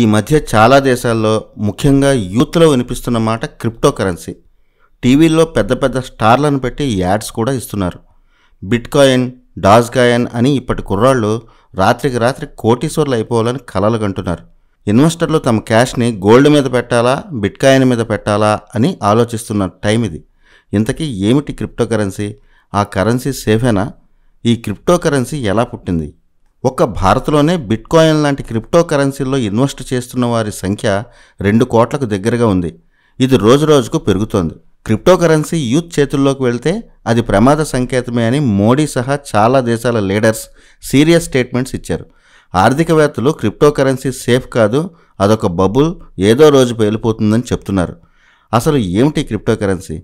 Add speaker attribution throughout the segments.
Speaker 1: ఈ మధ్య చాలా దేశాల్లో ముఖ్యంగా యూత్లో వినిపిస్తున్న మాట క్రిప్టో కరెన్సీ టీవీల్లో పెద్ద పెద్ద స్టార్లను పెట్టి యాడ్స్ కూడా ఇస్తున్నారు బిట్కాయిన్ కాయన్ అని ఇప్పటి కుర్రాళ్ళు రాత్రికి రాత్రి కోటీశ్వర్లు అయిపోవాలని కలలు కంటున్నారు ఇన్వెస్టర్లు తమ క్యాష్ని గోల్డ్ మీద పెట్టాలా బిట్కాయిన్ మీద పెట్టాలా అని ఆలోచిస్తున్న టైం ఇది ఇంతకీ ఏమిటి క్రిప్టో కరెన్సీ ఆ కరెన్సీ సేఫేనా ఈ క్రిప్టో కరెన్సీ ఎలా పుట్టింది ఒక్క భారత్లోనే బిట్కాయిన్ లాంటి క్రిప్టో కరెన్సీల్లో ఇన్వెస్ట్ చేస్తున్న వారి సంఖ్య రెండు కోట్లకు దగ్గరగా ఉంది ఇది రోజు రోజుకు పెరుగుతోంది క్రిప్టో కరెన్సీ యూత్ చేతుల్లోకి వెళ్తే అది ప్రమాద సంకేతమే అని మోడీ సహా చాలా దేశాల లీడర్స్ సీరియస్ స్టేట్మెంట్స్ ఇచ్చారు ఆర్థికవేత్తలు క్రిప్టో కరెన్సీ సేఫ్ కాదు అదొక బబుల్ ఏదో రోజు పేలిపోతుందని చెప్తున్నారు అసలు ఏమిటి క్రిప్టో కరెన్సీ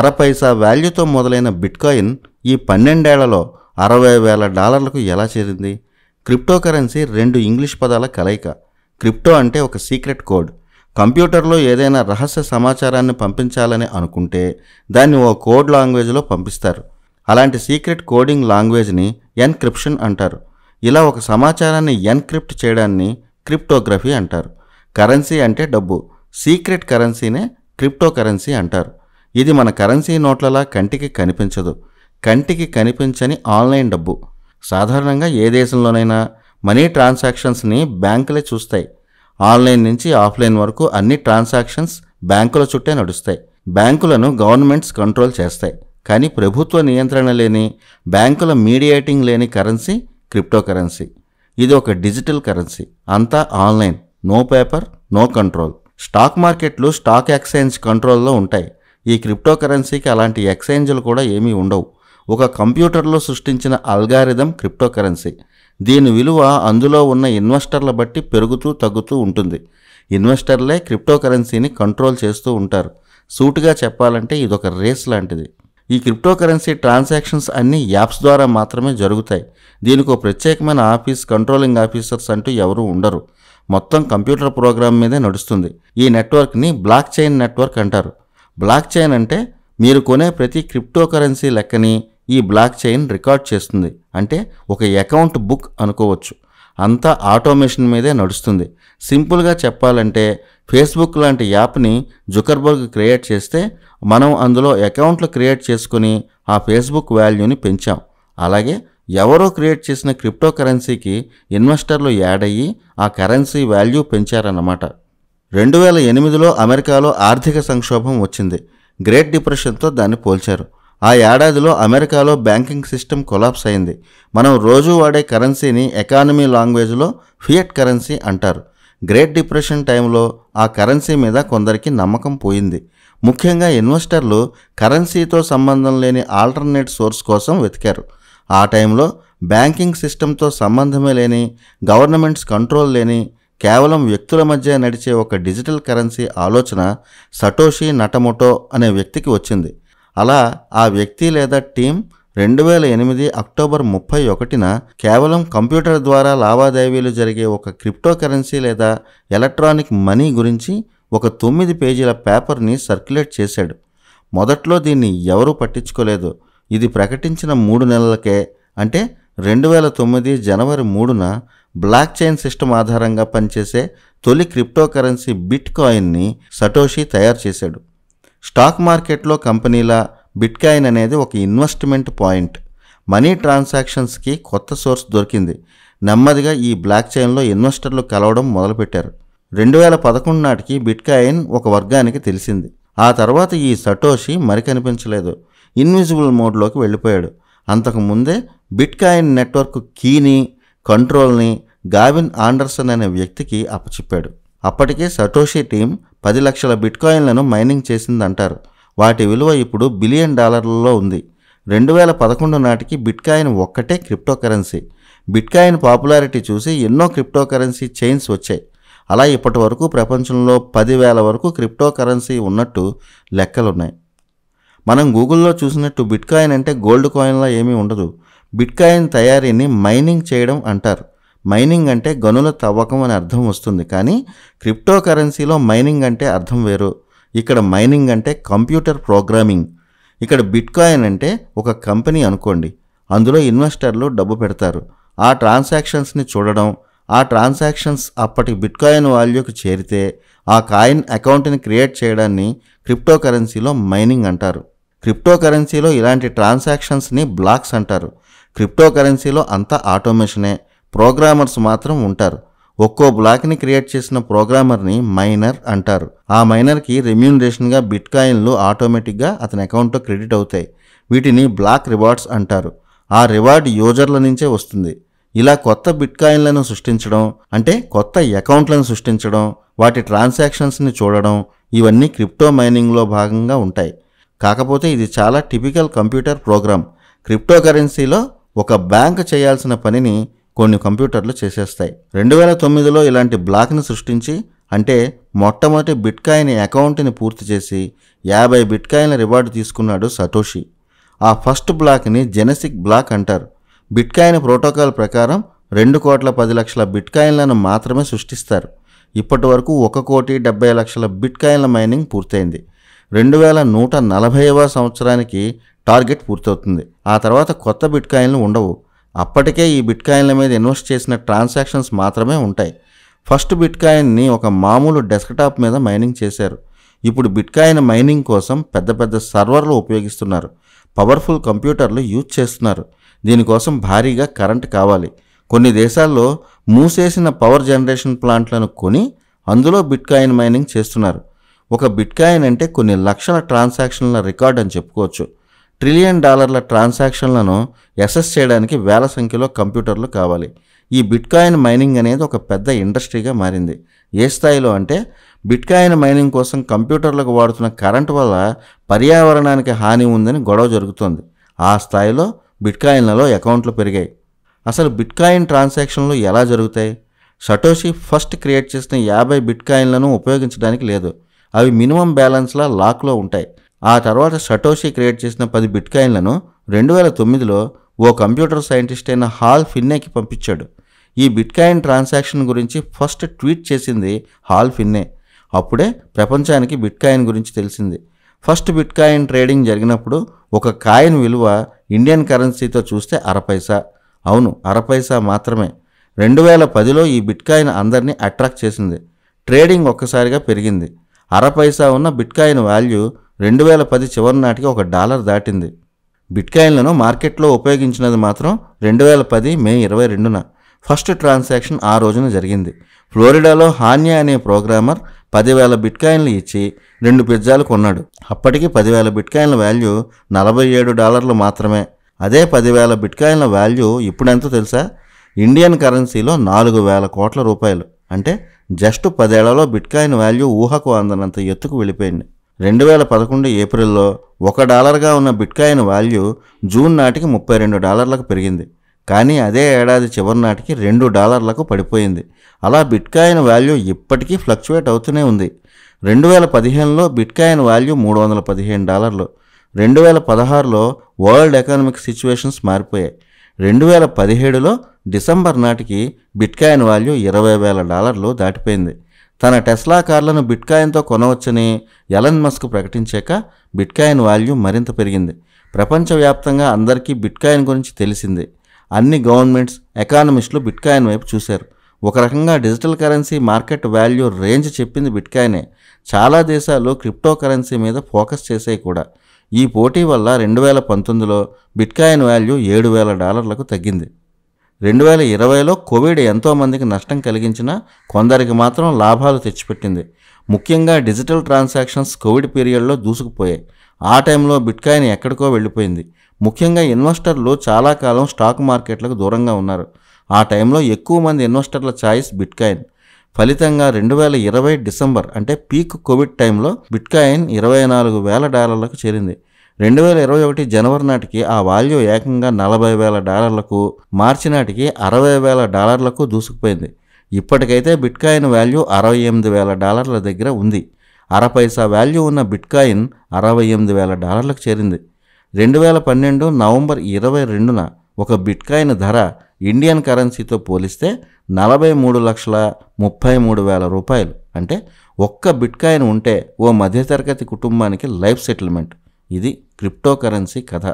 Speaker 1: అర పైసా వాల్యూతో మొదలైన బిట్కాయిన్ ఈ పన్నెండేళ్లలో అరవై వేల డాలర్లకు ఎలా చేరింది క్రిప్టోకరెన్సీ రెండు ఇంగ్లీష్ పదాల కలయిక క్రిప్టో అంటే ఒక సీక్రెట్ కోడ్ కంప్యూటర్లో ఏదైనా రహస్య సమాచారాన్ని పంపించాలని అనుకుంటే దాన్ని ఓ కోడ్ లాంగ్వేజ్లో పంపిస్తారు అలాంటి సీక్రెట్ కోడింగ్ లాంగ్వేజ్ని ఎన్క్రిప్షన్ అంటారు ఇలా ఒక సమాచారాన్ని ఎన్క్రిప్ట్ చేయడాన్ని క్రిప్టోగ్రఫీ అంటారు కరెన్సీ అంటే డబ్బు సీక్రెట్ కరెన్సీనే క్రిప్టోకరెన్సీ అంటారు ఇది మన కరెన్సీ నోట్లలా కంటికి కనిపించదు కంటికి కనిపించని ఆన్లైన్ డబ్బు సాధారణంగా ఏ దేశంలోనైనా మనీ ట్రాన్సాక్షన్స్ని బ్యాంకులే చూస్తాయి ఆన్లైన్ నుంచి ఆఫ్లైన్ వరకు అన్ని ట్రాన్సాక్షన్స్ బ్యాంకుల చుట్టే నడుస్తాయి బ్యాంకులను గవర్నమెంట్స్ కంట్రోల్ చేస్తాయి కానీ ప్రభుత్వ నియంత్రణ లేని బ్యాంకుల మీడియేటింగ్ లేని కరెన్సీ క్రిప్టో కరెన్సీ ఇది ఒక డిజిటల్ కరెన్సీ అంతా online no paper no control stock మార్కెట్లు స్టాక్ ఎక్స్చేంజ్ కంట్రోల్లో ఉంటాయి ఈ క్రిప్టో కరెన్సీకి అలాంటి ఎక్స్చేంజ్లు కూడా ఏమీ ఉండవు ఒక కంప్యూటర్లో సృష్టించిన అల్గారిథం క్రిప్టోకరెన్సీ దీని విలువ అందులో ఉన్న ఇన్వెస్టర్ల బట్టి పెరుగుతూ తగ్గుతూ ఉంటుంది ఇన్వెస్టర్లే క్రిప్టోకరెన్సీని కంట్రోల్ చేస్తూ ఉంటారు సూటుగా చెప్పాలంటే ఇదొక రేస్ లాంటిది ఈ క్రిప్టోకరెన్సీ ట్రాన్సాక్షన్స్ అన్ని యాప్స్ ద్వారా మాత్రమే జరుగుతాయి దీనికి ప్రత్యేకమైన ఆఫీస్ కంట్రోలింగ్ ఆఫీసర్స్ అంటూ ఎవరూ ఉండరు మొత్తం కంప్యూటర్ ప్రోగ్రామ్ మీదే నడుస్తుంది ఈ నెట్వర్క్ని బ్లాక్ చైన్ నెట్వర్క్ అంటారు బ్లాక్ చైన్ అంటే మీరు కొనే ప్రతి క్రిప్టోకరెన్సీ లెక్కని ఈ బ్లాక్ చైన్ రికార్డ్ చేస్తుంది అంటే ఒక అకౌంట్ బుక్ అనుకోవచ్చు అంతా ఆటోమేషన్ మీదే నడుస్తుంది సింపుల్గా చెప్పాలంటే ఫేస్బుక్ లాంటి యాప్ని జుకర్బర్గ్ క్రియేట్ చేస్తే మనం అందులో అకౌంట్లు క్రియేట్ చేసుకుని ఆ ఫేస్బుక్ వాల్యూని పెంచాం అలాగే ఎవరో క్రియేట్ చేసిన క్రిప్టో కరెన్సీకి ఇన్వెస్టర్లు యాడ్ అయ్యి ఆ కరెన్సీ వాల్యూ పెంచారన్నమాట రెండు వేల ఎనిమిదిలో అమెరికాలో ఆర్థిక సంక్షోభం వచ్చింది గ్రేట్ డిప్రెషన్తో దాన్ని పోల్చారు ఆ ఏడాదిలో అమెరికాలో బ్యాంకింగ్ సిస్టమ్ కొలాప్స్ అయింది మనం రోజూ వాడే కరెన్సీని ఎకానమీ లాంగ్వేజ్లో ఫియట్ కరెన్సీ అంటారు గ్రేట్ డిప్రెషన్ టైంలో ఆ కరెన్సీ మీద కొందరికి నమ్మకం పోయింది ముఖ్యంగా ఇన్వెస్టర్లు కరెన్సీతో సంబంధం లేని ఆల్టర్నేట్ సోర్స్ కోసం వెతికారు ఆ టైంలో బ్యాంకింగ్ సిస్టమ్తో సంబంధమే లేని గవర్నమెంట్స్ కంట్రోల్ లేని కేవలం వ్యక్తుల మధ్య నడిచే ఒక డిజిటల్ కరెన్సీ ఆలోచన సటోషి నటమోటో అనే వ్యక్తికి వచ్చింది అలా ఆ వ్యక్తి లేదా టీం రెండు వేల ఎనిమిది అక్టోబర్ ముప్పై ఒకటిన కేవలం కంప్యూటర్ ద్వారా లావాదేవీలు జరిగే ఒక క్రిప్టోకరెన్సీ లేదా ఎలక్ట్రానిక్ మనీ గురించి ఒక తొమ్మిది పేజీల పేపర్ని సర్క్యులేట్ చేశాడు మొదట్లో దీన్ని ఎవరూ పట్టించుకోలేదు ఇది ప్రకటించిన మూడు నెలలకే అంటే రెండు వేల తొమ్మిది జనవరి మూడున బ్లాక్ చైన్ సిస్టమ్ ఆధారంగా పనిచేసే తొలి క్రిప్టోకరెన్సీ బిట్ కాయిన్ని సటోషి తయారు చేశాడు స్టాక్ మార్కెట్లో కంపెనీల బిట్కాయిన్ అనేది ఒక ఇన్వెస్ట్మెంట్ పాయింట్ మనీ ట్రాన్సాక్షన్స్కి కొత్త సోర్స్ దొరికింది నెమ్మదిగా ఈ బ్లాక్ చైన్లో ఇన్వెస్టర్లు కలవడం మొదలుపెట్టారు రెండు వేల పదకొండు నాటికి బిట్కాయిన్ ఒక వర్గానికి తెలిసింది ఆ తర్వాత ఈ సటోషి మరి కనిపించలేదు ఇన్విజిబుల్ మోడ్లోకి వెళ్ళిపోయాడు అంతకుముందే బిట్కాయిన్ నెట్వర్క్ కీని కంట్రోల్ని గావిన్ ఆండర్సన్ అనే వ్యక్తికి అప్పచెప్పాడు అప్పటికే సటోషి టీం పది లక్షల బిట్కాయిన్లను మైనింగ్ చేసిందంటారు వాటి విలువ ఇప్పుడు బిలియన్ డాలర్లలో ఉంది రెండు వేల పదకొండు నాటికి బిట్కాయిన్ ఒక్కటే క్రిప్టో కరెన్సీ బిట్కాయిన్ పాపులారిటీ చూసి ఎన్నో క్రిప్టో కరెన్సీ చైన్స్ వచ్చాయి అలా ఇప్పటి వరకు ప్రపంచంలో పదివేల వరకు క్రిప్టో కరెన్సీ ఉన్నట్టు లెక్కలున్నాయి మనం గూగుల్లో చూసినట్టు బిట్కాయిన్ అంటే గోల్డ్ కాయిన్లా ఏమీ ఉండదు బిట్కాయిన్ తయారీని మైనింగ్ చేయడం అంటారు మైనింగ్ అంటే గనుల తవ్వకం అని అర్థం వస్తుంది కానీ క్రిప్టో కరెన్సీలో మైనింగ్ అంటే అర్థం వేరు ఇక్కడ మైనింగ్ అంటే కంప్యూటర్ ప్రోగ్రామింగ్ ఇక్కడ బిట్కాయిన్ అంటే ఒక కంపెనీ అనుకోండి అందులో ఇన్వెస్టర్లు డబ్బు పెడతారు ఆ ట్రాన్సాక్షన్స్ని చూడడం ఆ ట్రాన్సాక్షన్స్ అప్పటి బిట్కాయిన్ వాల్యూకి చేరితే ఆ కాయిన్ అకౌంట్ని క్రియేట్ చేయడాన్ని క్రిప్టో కరెన్సీలో మైనింగ్ అంటారు క్రిప్టో కరెన్సీలో ఇలాంటి ట్రాన్సాక్షన్స్ని బ్లాక్స్ అంటారు క్రిప్టో కరెన్సీలో అంతా ఆటోమేషనే ప్రోగ్రామర్స్ మాత్రం ఉంటారు ఒక్కో బ్లాక్ని క్రియేట్ చేసిన ప్రోగ్రామర్ని మైనర్ అంటారు ఆ మైనర్కి రెమ్యూనరేషన్గా బిట్ కాయిన్లు ఆటోమేటిక్గా అతని అకౌంట్లో క్రెడిట్ అవుతాయి వీటిని బ్లాక్ రివార్డ్స్ అంటారు ఆ రివార్డ్ యూజర్ల నుంచే వస్తుంది ఇలా కొత్త బిట్ కాయిన్లను సృష్టించడం అంటే కొత్త అకౌంట్లను సృష్టించడం వాటి ట్రాన్సాక్షన్స్ని చూడడం ఇవన్నీ క్రిప్టో మైనింగ్లో భాగంగా ఉంటాయి కాకపోతే ఇది చాలా టిపికల్ కంప్యూటర్ ప్రోగ్రామ్ క్రిప్టో కరెన్సీలో ఒక బ్యాంక్ చేయాల్సిన పనిని కొన్ని కంప్యూటర్లు చేసేస్తాయి రెండు వేల తొమ్మిదిలో ఇలాంటి బ్లాక్ని సృష్టించి అంటే మొట్టమొదటి బిట్కాయిన్ అకౌంట్ని పూర్తి చేసి యాభై బిట్కాయిన్ల రివార్డు తీసుకున్నాడు సతోషి ఆ ఫస్ట్ బ్లాక్ని జెనసిక్ బ్లాక్ అంటారు బిట్కాయిన్ ప్రోటోకాల్ ప్రకారం రెండు కోట్ల పది లక్షల బిట్కాయిన్లను మాత్రమే సృష్టిస్తారు ఇప్పటి వరకు ఒక కోటి డెబ్బై లక్షల బిట్కాయిన్ల మైనింగ్ పూర్తయింది రెండు వేల నూట నలభైవ సంవత్సరానికి టార్గెట్ పూర్తవుతుంది ఆ తర్వాత కొత్త బిట్కాయిన్లు ఉండవు అప్పటికే ఈ బిట్కాయిన్ల మీద ఇన్వెస్ట్ చేసిన ట్రాన్సాక్షన్స్ మాత్రమే ఉంటాయి ఫస్ట్ బిట్కాయిన్ని ఒక మామూలు డెస్క్టాప్ మీద మైనింగ్ చేశారు ఇప్పుడు బిట్కాయిన్ మైనింగ్ కోసం పెద్ద పెద్ద సర్వర్లు ఉపయోగిస్తున్నారు పవర్ఫుల్ కంప్యూటర్లు యూజ్ చేస్తున్నారు దీనికోసం భారీగా కరెంట్ కావాలి కొన్ని దేశాల్లో మూసేసిన పవర్ జనరేషన్ ప్లాంట్లను కొని అందులో బిట్కాయిన్ మైనింగ్ చేస్తున్నారు ఒక బిట్కాయిన్ అంటే కొన్ని లక్షల ట్రాన్సాక్షన్ల రికార్డ్ అని చెప్పుకోవచ్చు ట్రిలియన్ డాలర్ల ట్రాన్సాక్షన్లను ఎసెస్ చేయడానికి వేల సంఖ్యలో కంప్యూటర్లు కావాలి ఈ బిట్కాయిన్ మైనింగ్ అనేది ఒక పెద్ద ఇండస్ట్రీగా మారింది ఏ స్థాయిలో అంటే బిట్కాయిన్ మైనింగ్ కోసం కంప్యూటర్లకు వాడుతున్న కరెంట్ వల్ల పర్యావరణానికి హాని ఉందని గొడవ జరుగుతోంది ఆ స్థాయిలో బిట్కాయిన్లలో అకౌంట్లు పెరిగాయి అసలు బిట్కాయిన్ ట్రాన్సాక్షన్లు ఎలా జరుగుతాయి సటోషి ఫస్ట్ క్రియేట్ చేసిన యాభై బిట్కాయిన్లను ఉపయోగించడానికి లేదు అవి మినిమం బ్యాలెన్స్లా లాక్లో ఉంటాయి ఆ తర్వాత సటోషి క్రియేట్ చేసిన పది బిట్కాయిన్లను రెండు వేల తొమ్మిదిలో ఓ కంప్యూటర్ సైంటిస్ట్ అయిన హాల్ ఫిన్నేకి పంపించాడు ఈ బిట్కాయిన్ ట్రాన్సాక్షన్ గురించి ఫస్ట్ ట్వీట్ చేసింది హాల్ ఫిన్నే అప్పుడే ప్రపంచానికి బిట్కాయిన్ గురించి తెలిసింది ఫస్ట్ బిట్కాయిన్ ట్రేడింగ్ జరిగినప్పుడు ఒక కాయిన్ విలువ ఇండియన్ కరెన్సీతో చూస్తే అరపైసా అవును అరపైసా మాత్రమే రెండు వేల పదిలో ఈ బిట్కాయిన్ అందరినీ అట్రాక్ట్ చేసింది ట్రేడింగ్ ఒక్కసారిగా పెరిగింది అరపైసా ఉన్న బిట్కాయిన్ వాల్యూ రెండు వేల పది చివరి నాటికి ఒక డాలర్ దాటింది బిట్కాయిన్లను మార్కెట్లో ఉపయోగించినది మాత్రం రెండు వేల పది మే ఇరవై రెండున ఫస్ట్ ట్రాన్సాక్షన్ ఆ రోజున జరిగింది ఫ్లోరిడాలో హాన్యా అనే ప్రోగ్రామర్ పదివేల బిట్కాయిన్లు ఇచ్చి రెండు పిజ్జాలు కొన్నాడు అప్పటికి పదివేల బిట్కాయిన్ల వాల్యూ నలభై ఏడు డాలర్లు మాత్రమే అదే పదివేల బిట్కాయిన్ల వాల్యూ ఇప్పుడెంతో తెలుసా ఇండియన్ కరెన్సీలో నాలుగు వేల కోట్ల రూపాయలు అంటే జస్ట్ పదేళ్లలో బిట్కాయిన్ వాల్యూ ఊహకు అందనంత ఎత్తుకు వెళ్ళిపోయింది రెండు వేల పదకొండు ఏప్రిల్లో ఒక డాలర్గా ఉన్న బిట్కాయిన్ వాల్యూ జూన్ నాటికి ముప్పై రెండు డాలర్లకు పెరిగింది కానీ అదే ఏడాది చివరి నాటికి రెండు డాలర్లకు పడిపోయింది అలా బిట్కాయిన్ వాల్యూ ఇప్పటికీ ఫ్లక్చువేట్ అవుతూనే ఉంది రెండు వేల పదిహేనులో బిట్కాయిన్ వాల్యూ మూడు వందల పదిహేను డాలర్లు రెండు వేల పదహారులో వరల్డ్ ఎకనామిక్ సిచ్యువేషన్స్ మారిపోయాయి రెండు వేల పదిహేడులో డిసెంబర్ నాటికి బిట్కాయిన్ వాల్యూ ఇరవై వేల డాలర్లు దాటిపోయింది తన టెస్లా కార్లను బిట్కాయిన్తో కొనవచ్చని ఎలన్ మస్క్ ప్రకటించాక బిట్కాయిన్ వాల్యూ మరింత పెరిగింది ప్రపంచవ్యాప్తంగా అందరికీ బిట్కాయిన్ గురించి తెలిసింది అన్ని గవర్నమెంట్స్ ఎకానమిస్టులు బిట్కాయిన్ వైపు చూశారు ఒక రకంగా digital currency market value range చెప్పింది బిట్కాయినే చాలా దేశాలు క్రిప్టో కరెన్సీ మీద ఫోకస్ చేసాయి కూడా ఈ పోటీ వల్ల రెండు వేల పంతొమ్మిదిలో బిట్కాయిన్ వాల్యూ ఏడు వేల డాలర్లకు తగ్గింది రెండు వేల ఇరవైలో కోవిడ్ ఎంతోమందికి నష్టం కలిగించినా కొందరికి మాత్రం లాభాలు తెచ్చిపెట్టింది ముఖ్యంగా డిజిటల్ ట్రాన్సాక్షన్స్ కోవిడ్ పీరియడ్లో దూసుకుపోయాయి ఆ టైంలో బిట్కాయిన్ ఎక్కడికో వెళ్ళిపోయింది ముఖ్యంగా ఇన్వెస్టర్లు చాలా కాలం స్టాక్ మార్కెట్లకు దూరంగా ఉన్నారు ఆ టైంలో ఎక్కువ మంది ఇన్వెస్టర్ల ఛాయిస్ బిట్కాయిన్ ఫలితంగా రెండు వేల ఇరవై డిసెంబర్ అంటే పీక్ కోవిడ్ టైంలో బిట్కాయిన్ ఇరవై నాలుగు వేల డాలర్లకు చేరింది రెండు వేల ఇరవై ఒకటి జనవరి నాటికి ఆ వాల్యూ ఏకంగా నలభై వేల డాలర్లకు మార్చి నాటికి అరవై వేల డాలర్లకు దూసుకుపోయింది ఇప్పటికైతే బిట్కాయిన్ వాల్యూ అరవై ఎనిమిది వేల డాలర్ల దగ్గర ఉంది అర పైసా వాల్యూ ఉన్న బిట్కాయిన్ అరవై ఎనిమిది వేల డాలర్లకు చేరింది రెండు వేల పన్నెండు నవంబర్ ఇరవై రెండున ఒక బిట్కాయిన్ ధర ఇండియన్ కరెన్సీతో పోలిస్తే నలభై మూడు లక్షల ముప్పై మూడు వేల రూపాయలు అంటే ఒక్క బిట్కాయిన్ ఉంటే ఓ మధ్యతరగతి కుటుంబానికి లైఫ్ సెటిల్మెంట్ ఇది క్రిప్టోకరెన్సీ కథ